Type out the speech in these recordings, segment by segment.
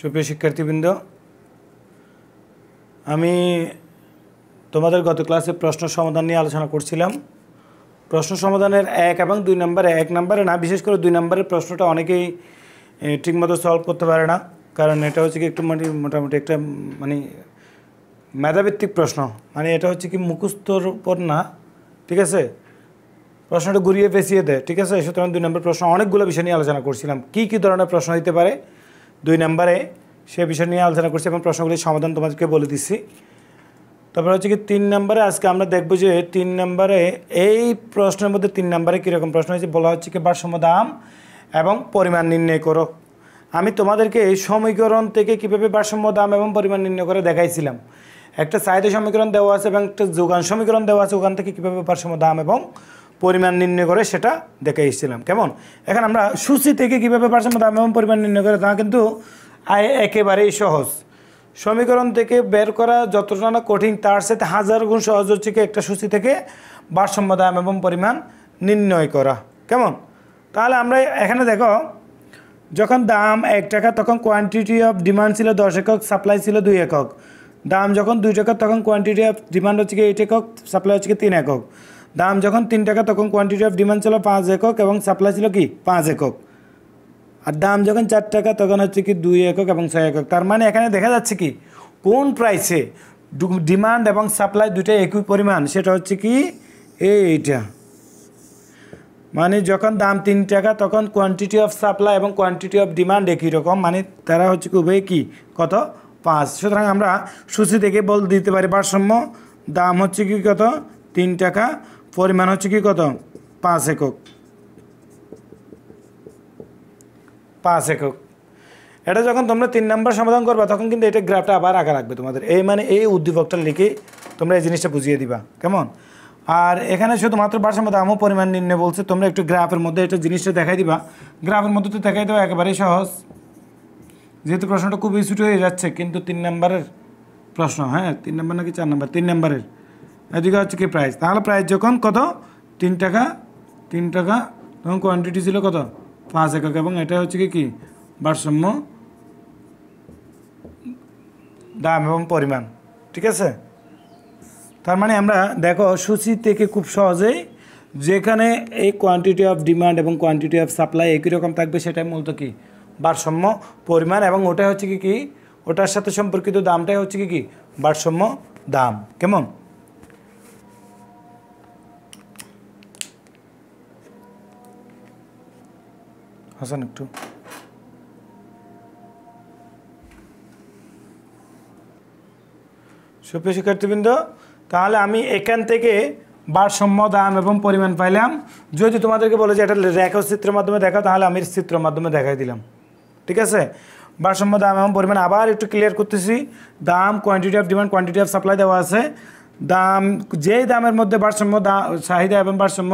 সুপ্রিয় শিক্ষার্থীবৃন্দ আমি তোমাদের গত ক্লাসে প্রশ্ন সমাধান নিয়ে আলোচনা করছিলাম প্রশ্ন সমাধানের এক এবং দুই নম্বরে এক নম্বরে না বিশেষ করে দুই নম্বরের প্রশ্নটা অনেকেই ঠিকমতো সলভ করতে পারে না কারণ এটা হচ্ছে কি একটু মানে মোটামুটি একটা মানে মেধাভিত্তিক প্রশ্ন মানে এটা হচ্ছে কি মুখস্থর উপর না ঠিক আছে প্রশ্নটা ঘুরিয়ে পেঁচিয়ে দেয় ঠিক আছে সুতরাং দুই নম্বর প্রশ্ন অনেকগুলো বিষয় নিয়ে আলোচনা করছিলাম কী কী ধরনের প্রশ্ন দিতে পারে দুই নম্বরে সে বিষয় নিয়ে আলোচনা করছি এবং প্রশ্নগুলির সমাধান তোমাদেরকে বলে দিচ্ছি তারপরে হচ্ছে কি তিন নম্বরে আজকে আমরা দেখব যে তিন নম্বরে এই প্রশ্নের মধ্যে তিন নম্বরে কীরকম প্রশ্ন হয়েছে বলা হচ্ছে কি ভারসাম্য দাম এবং পরিমাণ নির্ণয় করো আমি তোমাদেরকে এই সমীকরণ থেকে কীভাবে ভারসাম্য দাম এবং পরিমাণ নির্ণয় করে দেখাইছিলাম একটা সাহিত্য সমীকরণ দেওয়া আছে এবং একটা যোগান সমীকরণ দেওয়া আছে ওখান থেকে কীভাবে ভারসাম্য দাম এবং পরিমাণ নির্ণয় করে সেটা দেখে এসেছিলাম কেমন এখন আমরা সুচি থেকে কীভাবে পার্সেন্ট দাম এবং পরিমাণ নির্ণয় করে তা কিন্তু একেবারেই সহজ সমীকরণ থেকে বের করা যতটা না কঠিন তার সাথে হাজার গুণ সহজ হচ্ছে একটা সূচি থেকে ভারসাম্য দাম এবং পরিমাণ নির্ণয় করা কেমন তাহলে আমরা এখানে দেখো যখন দাম এক টাকা তখন কোয়ান্টিটি অফ ডিমান্ড ছিল দশ একক সাপ্লাই ছিল দুই একক দাম যখন দুই টাকা তখন কোয়ান্টিটি অফ ডিমান্ড হচ্ছে কি এইট একক সাপ্লাই হচ্ছে কি তিন একক দাম যখন তিন টাকা তখন কোয়ান্টিটি অফ ডিমান্ড ছিল পাঁচ একক এবং সাপ্লাই ছিল কি পাঁচ একক আর দাম যখন চার টাকা তখন হচ্ছে কি দুই একক এবং ছয় একক তার মানে এখানে দেখা যাচ্ছে কি কোন প্রাইসে ডিমান্ড এবং সাপ্লাই দুইটাই একই পরিমাণ সেটা হচ্ছে কি এইটা মানে যখন দাম তিন টাকা তখন কোয়ান্টিটি অফ সাপ্লাই এবং কোয়ান্টিটি অফ ডিমান্ড একই রকম মানে তারা হচ্ছে কি উভয় কী কত পাঁচ সুতরাং আমরা সূচি থেকে বল দিতে পারি ভারসাম্য দাম হচ্ছে কি কত তিন টাকা পরিমাণ হচ্ছে কি কত পাঁচ একক পাঁচ একক এটা যখন তোমরা তিন নাম্বার সমাধান করবা তখন কিন্তু এটা গ্রাফটা আবার আঁকা রাখবে তোমাদের এই মানে এই উদ্দীপকটা লিখে তোমরা এই জিনিসটা বুঝিয়ে দিবা কেমন আর এখানে শুধুমাত্র ভারসাম্য দামও পরিমাণ নির্ণয় বলছে তোমরা একটু গ্রাফের মধ্যে একটা জিনিসটা দেখাই দিবা গ্রাফের মধ্যে তো দেখাই দেওয়া একেবারেই সহজ যেহেতু প্রশ্নটা খুবই ছুটি হয়ে যাচ্ছে কিন্তু তিন নম্বরের প্রশ্ন হ্যাঁ তিন নম্বর নাকি চার নম্বর তিন নম্বরের এদিকে হচ্ছে কি প্রাইস তাহলে প্রাইস যখন কত তিন টাকা তিন টাকা তখন কোয়ান্টিটি ছিল কত পাঁচ একক এবং এটা হচ্ছে কি কি ভারসাম্য দাম এবং পরিমাণ ঠিক আছে তার মানে আমরা দেখো সূচি থেকে খুব সহজেই যেখানে এই কোয়ান্টিটি অফ ডিমান্ড এবং কোয়ান্টিটি অফ সাপ্লাই একই রকম থাকবে সেটাই মূলত কি ভারসাম্য পরিমাণ এবং ওটা হচ্ছে কি কি ওটার সাথে সম্পর্কিত দামটাই হচ্ছে কি কি ভারসাম্য দাম কেমন হাসান একটু সুপ্রিয় শিক্ষার্থীবৃন্দ তাহলে আমি এখান থেকে ভারসাম্য দাম এবং পরিমাণ পাইলাম যদি তোমাদেরকে বলে যে এটা রেখা চিত্রের মাধ্যমে দেখা তাহলে আমি চিত্রের মাধ্যমে দেখাই দিলাম ঠিক আছে ভারসাম্য দাম এবং পরিমাণ আবার একটু ক্লিয়ার করতেছি দাম quantity of demand quantity of supply দেওয়া আছে দাম যেই দামের মধ্যে ভারসাম্য দাম চাহিদা এবং ভারসাম্য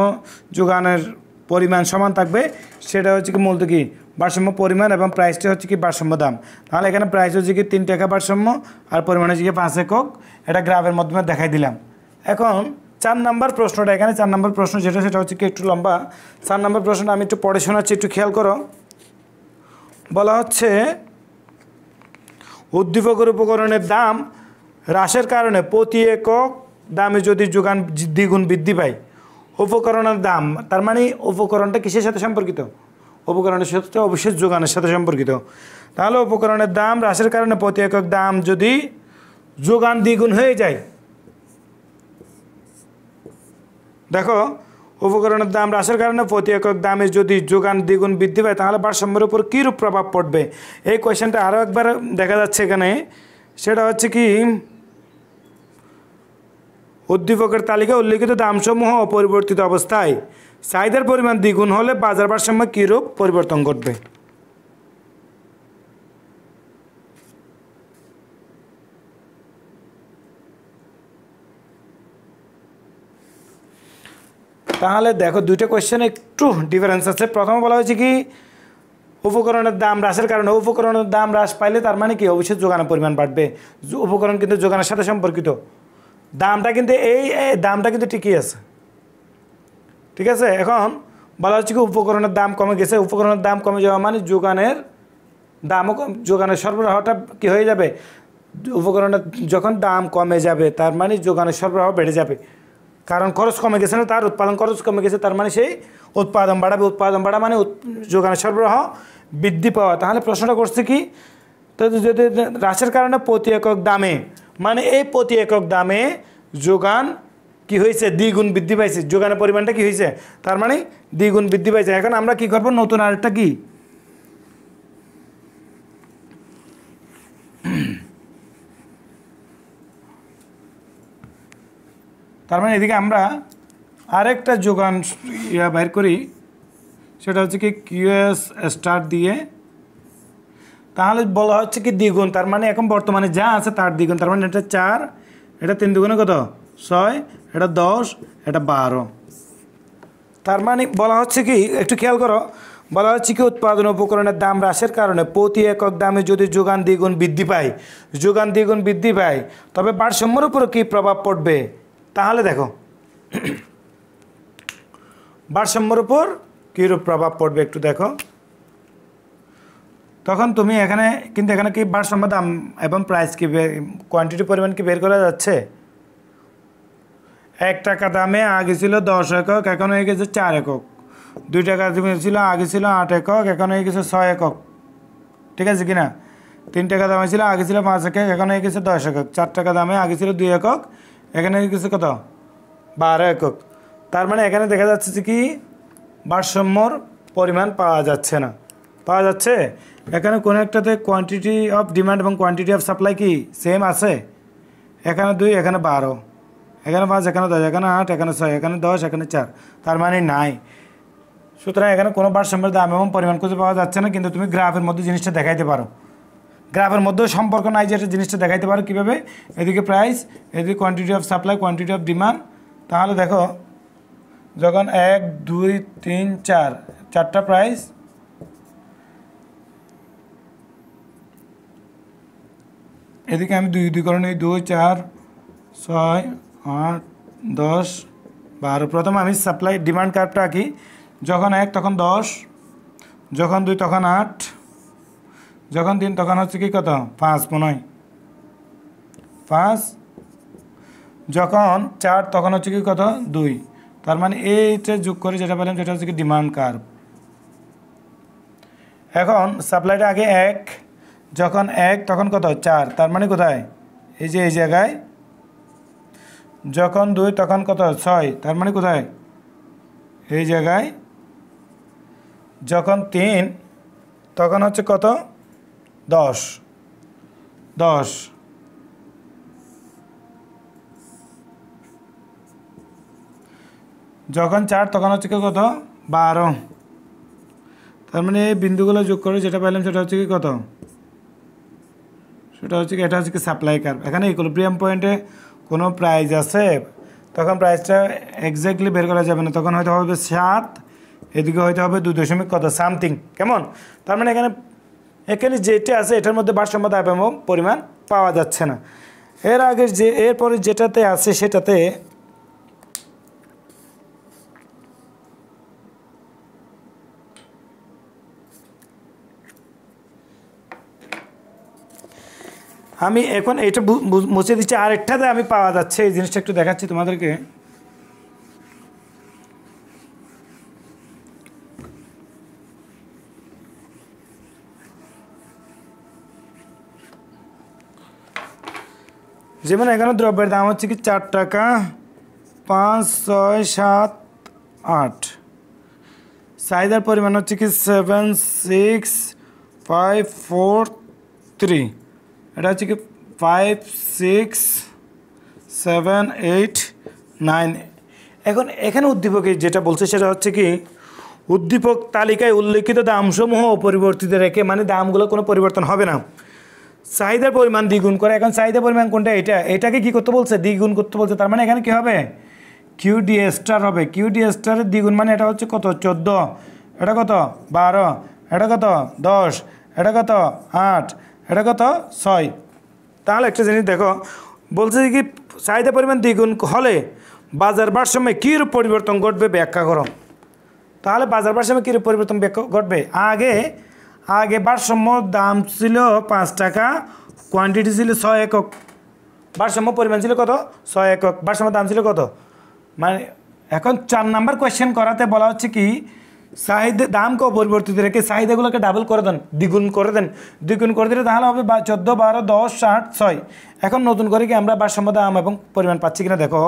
যোগানের পরিমাণ সমান থাকবে সেটা হচ্ছে কি মূলত কি ভারসাম্য পরিমাণ এবং প্রাইসটি হচ্ছে কি ভারসাম্য দাম তাহলে এখানে প্রাইস হচ্ছে কি তিন টাকা ভারসাম্য আর পরিমাণ হচ্ছে কি পাঁচ একক এটা গ্রাফের মাধ্যমে দেখাই দিলাম এখন চার নাম্বার প্রশ্নটা এখানে চার নাম্বার প্রশ্ন যেটা সেটা হচ্ছে কি একটু লম্বা চার নাম্বার প্রশ্নটা আমি একটু পড়ে শোনাচ্ছি একটু খেয়াল করো বলা হচ্ছে উদ্দীপকের উপকরণের দাম হ্রাসের কারণে প্রতি একক দামে যদি যোগান দ্বিগুণ বৃদ্ধি পায় উপকরণের দাম তার মানে উপকরণটা কিসের সাথে সম্পর্কিত উপকরণের সাথে অবশ্যই যোগানের সাথে সম্পর্কিত তাহলে উপকরণের দাম হ্রাসের কারণে প্রতি একক দাম যদি যোগান দ্বিগুণ হয়ে যায় দেখো উপকরণের দাম হ্রাসের কারণে প্রতি একক দামে যদি যোগান দ্বিগুণ বৃদ্ধি পায় তাহলে ভারসাম্যের উপর কীরূপ প্রভাব পড়বে এই কোয়েশনটা আরও একবার দেখা যাচ্ছে এখানে সেটা হচ্ছে কি উদ্দীপকের তালিকা উল্লিখিত দামসমূহ অপরিবর্তিত অবস্থায় চাহিদার পরিমাণ দ্বিগুণ হলে বাজার ভারসাম্য কীরূপ পরিবর্তন ঘটবে তাহলে দেখো দুইটা কোয়েশ্চেন একটু ডিফারেন্স আছে প্রথমে বলা হয়েছে কি উপকরণের দাম হ্রাসের কারণে উপকরণের দাম হ্রাস পাইলে তার মানে কি অবশ্যই যোগানের পরিমাণ বাড়বে উপকরণ কিন্তু যোগানের সাথে সম্পর্কিত দামটা কিন্তু এই দামটা কিন্তু ঠিকই আছে ঠিক আছে এখন বলা হচ্ছে কি উপকরণের দাম কমে গেছে উপকরণের দাম কমে যাওয়া মানে যোগানের দামও কম যোগানের সরবরাহটা কি হয়ে যাবে উপকরণের যখন দাম কমে যাবে তার মানে যোগানের সরবরাহ বেড়ে যাবে কারণ খরচ কমে গেছে না তার উৎপাদন খরচ কমে গেছে তার মানে সেই উৎপাদন বাড়াবে উৎপাদন বাড়া মানে যোগানের সরবরাহ বৃদ্ধি পাওয়া তাহলে প্রশ্নটা করছে কি তো যদি হ্রাসের কারণে প্রতি একক দামে মানে এই প্রতি একক দামে যোগান কি হয়েছে দ্বিগুণ বৃদ্ধি পাইছে যোগানের পরিমাণটা কি হয়েছে তার মানে দ্বিগুণ বৃদ্ধি পাইছে এখন আমরা কি করবো নতুন আরেকটা কি তার মানে এদিকে আমরা আরেকটা যোগান ইয়া বাইর করি সেটা হচ্ছে কি কিউএস স্টার দিয়ে তাহলে বলা হচ্ছে কি দ্বিগুণ তার মানে এখন বর্তমানে যা আছে তার দ্বিগুণ তার মানে এটা চার এটা তিন দ্বিগুণে কত ছয় এটা দশ এটা বারো তার মানে বলা হচ্ছে কি একটু খেয়াল করো বলা হচ্ছে কি উৎপাদন উপকরণের দাম হ্রাসের কারণে প্রতি একক দামে যদি যোগান দ্বিগুণ বৃদ্ধি পায় যোগান দ্বিগুণ বৃদ্ধি পায় তবে ভারসাম্যের উপর কী প্রভাব পড়বে তাহলে দেখো ভারসাম্যের উপর কীরূপ প্রভাব পড়বে একটু দেখো তখন তুমি এখানে কিন্তু এখানে কি ভারসাম্য দাম এবং প্রাইস কি কোয়ান্টিটি পরিমাণ কি বের করা যাচ্ছে এক টাকা দামে আগে ছিল দশ একক এখন হয়ে গেছে চার একক দুই টাকা দামে ছিল আগে ছিল আট একক এখন হয়ে গেছে ছয় একক ঠিক আছে কিনা তিন টাকা দামে ছিল আগে ছিল পাঁচ একক এখন হয়ে গেছে দশ একক চার টাকা দামে আগে ছিল দুই একক এখানে হয়ে গেছে কত বারো একক তার মানে এখানে দেখা যাচ্ছে যে কি ভারসাম্যর পরিমাণ পাওয়া যাচ্ছে না পাওয়া যাচ্ছে এখানে কোনো একটাতে কোয়ান্টিটি অফ ডিমান্ড এবং কোয়ান্টিটি অফ সাপ্লাই কি সেম আছে এখানে দুই এখানে বারো এখানে পাঁচ এখানে দশ এখানে আট এখানে ছয় এখানে দশ এখানে চার তার মানে নাই সুতরাং এখানে কোনো ভারসাম্যের দাম এবং পরিমাণ খুঁজে পাওয়া যাচ্ছে না কিন্তু তুমি গ্রাফের মধ্যে জিনিসটা দেখাইতে পারো গ্রাফের মধ্যেও সম্পর্ক নাই যে জিনিসটা দেখাইতে পারো কীভাবে এদিকে প্রাইস এদিকে quantity of supply quantity of demand তাহলে দেখো যখন এক দুই তিন চার চারটা প্রাইস এদিকে আমি দুই দুই কারণে দুই চার ছয় আট দশ বারো প্রথম আমি সাপ্লাই ডিমান্ড কার্ডটা আঁকি যখন এক তখন দশ যখন দুই তখন আট যখন তিন তখন হচ্ছে কি কত পাঁচ মনে পাঁচ যখন চার তখন হচ্ছে কি কত দুই তার মানে এইটা যোগ করে যেটা পেলাম সেটা হচ্ছে কি ডিমান্ড কার্ভ এখন সাপ্লাইটা আগে এক যখন এক তখন কত চার তার মানে কোথায় এই যে এই জায়গায় যখন দুই তখন কত ছয় তার মানে কোথায় এই জায়গায় যখন তিন তখন হচ্ছে কত দশ দশ যখন চার তখন হচ্ছে কি কত বারো তার মানে এই বিন্দুগুলো যোগ করে যেটা পাইলাম সেটা হচ্ছে কি কত এটা হচ্ছে এটা হচ্ছে কি সাপ্লাই কার এখানে ইকুলিব্রিয়াম পয়েন্টে কোনো প্রাইস আছে তখন প্রাইসটা এক্স্যাক্টলি বের করা যাবে না তখন হয়তো হবে সাত এদিকে হয়তো হবে দু দশমিক কত সামথিং কেমন তার মানে এখানে এখানে যেটা আছে এটার মধ্যে ভারসাম্যতা এবং পরিমাণ পাওয়া যাচ্ছে না এর আগে যে এরপরে যেটাতে আছে সেটাতে আমি এখন এটা মুছে দিচ্ছি আরেকটাতে আমি পাওয়া যাচ্ছে এই জিনিসটা একটু দেখাচ্ছি তোমাদেরকে যেমন এখানে দ্রব্যের দাম হচ্ছে কি চার টাকা পাঁচ ছয় সাত আট চাহিদার পরিমাণ হচ্ছে কি seven six five four three এটা হচ্ছে কি five six seven eight nine এখন এখানে উদ্দীপকে যেটা বলছে সেটা হচ্ছে কি উদ্দীপক তালিকায় উল্লেখিত দামসমূহ অপরিবর্তিত রেখে মানে দামগুলো কোনো পরিবর্তন হবে না চাহিদার পরিমাণ দ্বিগুণ করে এখন চাহিদার পরিমাণ কোনটা এটা এটাকে কি করতে বলছে দ্বিগুণ করতে বলছে তার মানে এখানে কি হবে কিউ ডি স্টার হবে কিউ ডি স্টারের দ্বিগুণ মানে এটা হচ্ছে কত চোদ্দো এটা কত বারো এটা কত দশ এটা কত আট এটা কত ছয় তাহলে একটা জিনিস দেখো বলছে কি চাহিদা পরিমাণ দ্বিগুণ হলে বাজার ভারসাম্যে কীরূপ পরিবর্তন ঘটবে ব্যাখ্যা করো তাহলে বাজার ভারসাম্যে কীরূপ পরিবর্তন ব্যাখ্যা ঘটবে আগে আগে ভারসাম্য দাম ছিল পাঁচ টাকা কোয়ান্টিটি ছিল ছয় একক ভারসাম্য পরিমাণ ছিল কত ছয় একক ভারসাম্য দাম ছিল কত মানে এখন চার নাম্বার কোয়েশ্চেন করাতে বলা হচ্ছে কি চাহিদা দামকেও পরিবর্তিত রেখে চাহিদাগুলোকে ডাবল করে দেন দ্বিগুণ করে দেন দ্বিগুণ করে দিলে তাহলে হবে চোদ্দ বারো দশ আট ছয় এখন নতুন করে কি আমরা ভারসাম্য দাম এবং পরিমাণ পাচ্ছি কিনা দেখো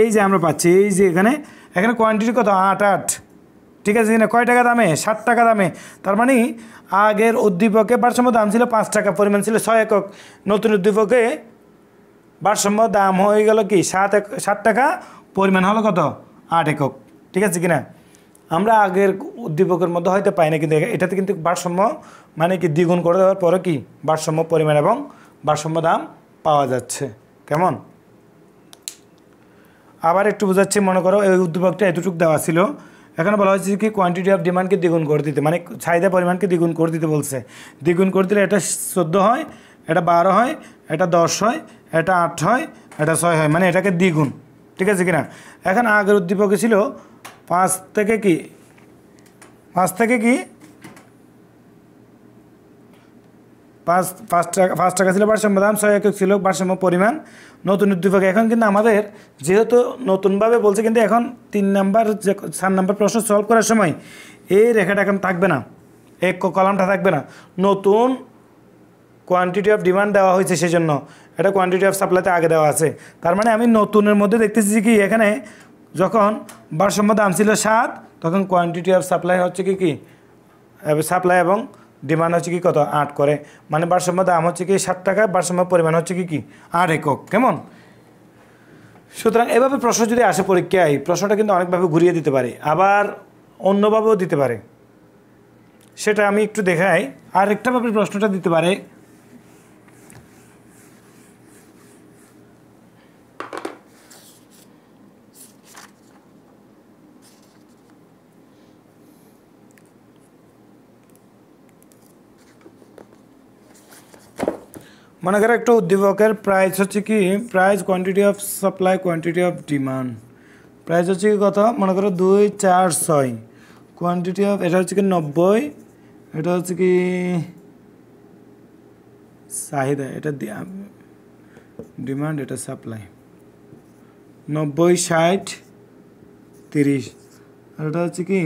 এই যে আমরা পাচ্ছি এই যে এখানে এখানে কোয়ান্টিটি কত আট আট ঠিক আছে কিনা কয় টাকা দামে ষাট টাকা দামে তার মানে আগের উদ্দীপকে ভারসাম্য দাম ছিল পাঁচ টাকা পরিমাণ ছিল ছয় একক নতুন উদ্দীপকে ভারসাম্য দাম হয়ে গেল কি সাত এক ষাট টাকা পরিমাণ হলো কত আট একক ঠিক আছে কিনা আমরা আগের উদ্দীপকের মধ্যে হয়তো পাই না কিন্তু এটাতে কিন্তু ভারসাম্য মানে কি দ্বিগুণ করে দেওয়ার পরে কি ভারসাম্য পরিমাণ এবং ভারসাম্য দাম পাওয়া যাচ্ছে কেমন আবার একটু বোঝাচ্ছি মনে করো এই উদ্দীপকটা এতটুকু দেওয়া ছিল এখানে বলা হয়েছে কি কোয়ান্টিটি অফ ডিমান্ডকে দ্বিগুণ করে দিতে মানে চাহিদা পরিমাণকে দ্বিগুণ করে দিতে বলছে দ্বিগুণ করে দিলে এটা চোদ্দো হয় এটা বারো হয় এটা দশ হয় এটা আট হয় এটা ছয় হয় মানে এটাকে দ্বিগুণ ঠিক আছে কিনা এখন আগের উদ্দীপকে ছিল পাঁচ থেকে কি পাঁচ থেকে কি পাঁচ পাঁচ টাকা পাঁচ টাকা ছিল ভারসাম্য দাম ছয় একক ছিল ভারসাম্য পরিমাণ নতুন উদ্দীপক এখন কিন্তু আমাদের যেহেতু নতুনভাবে বলছে কিন্তু এখন তিন নাম্বার যে চার নাম্বার প্রশ্ন সলভ করার সময় এই রেখাটা এখন থাকবে না এক কলামটা থাকবে না নতুন কোয়ান্টিটি অফ ডিমান্ড দেওয়া হয়েছে সেজন্য এটা কোয়ান্টিটি অফ সাপ্লাইতে আগে দেওয়া আছে তার মানে আমি নতুনের মধ্যে দেখতেছি কি এখানে যখন ভারসাম্য দাম ছিল সাত তখন কোয়ান্টিটি অফ সাপ্লাই হচ্ছে কি কি সাপ্লাই এবং ডিমান্ড হচ্ছে কি কত আট করে মানে ভারসাম্য দাম হচ্ছে কি সাত টাকা ভারসাম্য পরিমাণ হচ্ছে কি কি আট একক কেমন সুতরাং এভাবে প্রশ্ন যদি আসে পরীক্ষায় প্রশ্নটা কিন্তু অনেকভাবে ঘুরিয়ে দিতে পারে আবার অন্যভাবেও দিতে পারে সেটা আমি একটু দেখাই আর একটাভাবে প্রশ্নটা দিতে পারে মনে করো একটা উদ্দীপকের প্রাইস হচ্ছে কি price quantity of supply quantity of demand price হচ্ছে কি কত মনে করো দুই চার ছয় কোয়ান্টিটি অফ এটা হচ্ছে কি নব্বই এটা হচ্ছে কি চাহিদা এটা ডিমান্ড এটা সাপ্লাই নব্বই ষাট তিরিশ আর এটা হচ্ছে কি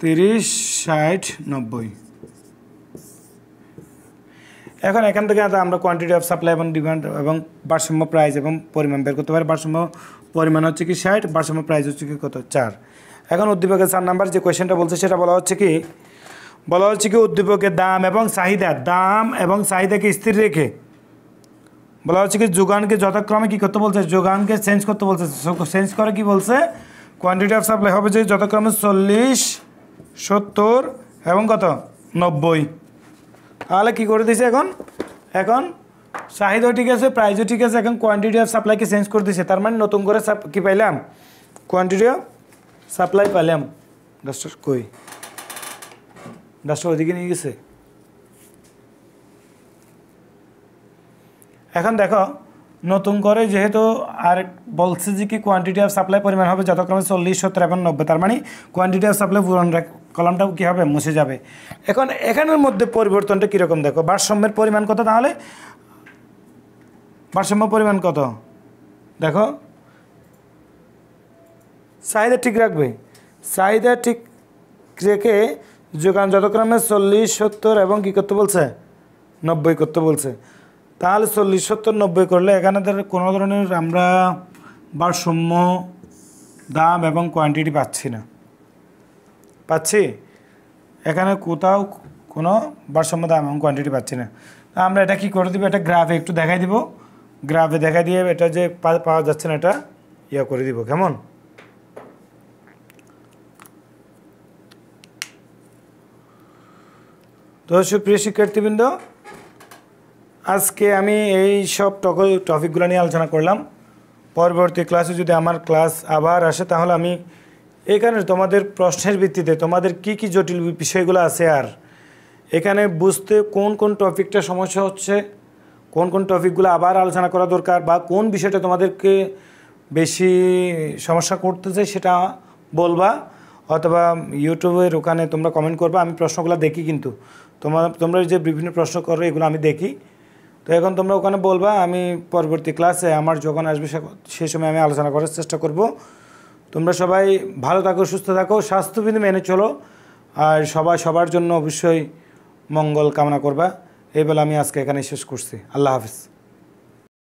তিরিশ ষাট নব্বই এখন এখান থেকে আমরা কোয়ান্টিটি অফ সাপ্লাই এবং ডিমান্ড এবং ভারসাম্য প্রাইস এবং পরিমাণ বের করতে পারি ভারসাম্য পরিমাণ হচ্ছে কি ষাট ভারসাম্য প্রাইস হচ্ছে কি কত চার এখন উদ্দীপকের চার নাম্বার যে কোয়েশনটা বলছে সেটা বলা হচ্ছে কি বলা হচ্ছে কি উদ্দীপকের দাম এবং চাহিদা দাম এবং চাহিদাকে স্থির রেখে বলা হচ্ছে কি যোগানকে যথাক্রমে কী করতে বলছে যোগানকে চেঞ্জ করতে বলছে চেঞ্জ করে কি বলছে কোয়ান্টিটি অফ সাপ্লাই হবে যে যথাক্রমে চল্লিশ সত্তর এবং কত নব্বই তাহলে কি করে দিছে এখন এখন চাহিদাও ঠিক আছে প্রাইজও ঠিক আছে এখন কোয়ান্টিটি অফ সাপ্লাইকে চেঞ্জ করে দিছে তার মানে নতুন করে কি পাইলাম কোয়ান্টিটি অফ সাপ্লাই পাইলাম ডাস্টার কই ডাস্টার ওইদিকে নিয়ে গেছে এখন দেখো নতুন করে যেহেতু আর বলছে যে কি কোয়ান্টিটি অফ সাপ্লাই পরিমাণ হবে যথাক্রমে চল্লিশশো তেপান্ন নব্বই তার মানে কোয়ান্টিটি অফ সাপ্লাই পূরণ কলামটাও কী হবে মুছে যাবে এখন এখানের মধ্যে পরিবর্তনটা কীরকম দেখো ভারসাম্যের পরিমাণ কত তাহলে ভারসাম্য পরিমাণ কত দেখো চাহিদা ঠিক রাখবে চাহিদা ঠিক রেখে যোগান যতক্রমে চল্লিশ সত্তর এবং কী করতে বলছে নব্বই করতে বলছে তাহলে চল্লিশ সত্তর নব্বই করলে এখানে ধর কোনো ধরনের আমরা ভারসাম্য দাম এবং কোয়ান্টিটি পাচ্ছি না পাচ্ছি এখানে কোথাও কোনো ভারসাম্যতা অ্যামাউন্ট কোয়ান্টিটি পাচ্ছি না আমরা এটা কি করে দেবো এটা গ্রাফে একটু দেখাই দিব গ্রাফে দেখা দিয়ে এটা যে পাওয়া যাচ্ছে না এটা ইয়া করে দিব কেমন তো সুপ্রিয় শিক্ষার্থীবৃন্দ আজকে আমি এই সব টপিকগুলো নিয়ে আলোচনা করলাম পরবর্তী ক্লাসে যদি আমার ক্লাস আবার আসে তাহলে আমি এখানে তোমাদের প্রশ্নের ভিত্তিতে তোমাদের কি কি জটিল বিষয়গুলো আছে আর এখানে বুঝতে কোন কোন টপিকটা সমস্যা হচ্ছে কোন কোন টপিকগুলো আবার আলোচনা করা দরকার বা কোন বিষয়টা তোমাদেরকে বেশি সমস্যা করতে চাই সেটা বলবা অথবা ইউটিউবের ওখানে তোমরা কমেন্ট করবা আমি প্রশ্নগুলো দেখি কিন্তু তোমার তোমরা যে বিভিন্ন প্রশ্ন করো এগুলো আমি দেখি তো এখন তোমরা ওখানে বলবা আমি পরবর্তী ক্লাসে আমার যখন আসবে সে সময় আমি আলোচনা করার চেষ্টা করবো তোমরা সবাই ভালো থাকো সুস্থ থাকো স্বাস্থ্যবিধি মেনে চলো আর সবাই সবার জন্য অবশ্যই মঙ্গল কামনা করবা এই বলে আমি আজকে এখানে শেষ করছি আল্লাহ হাফিজ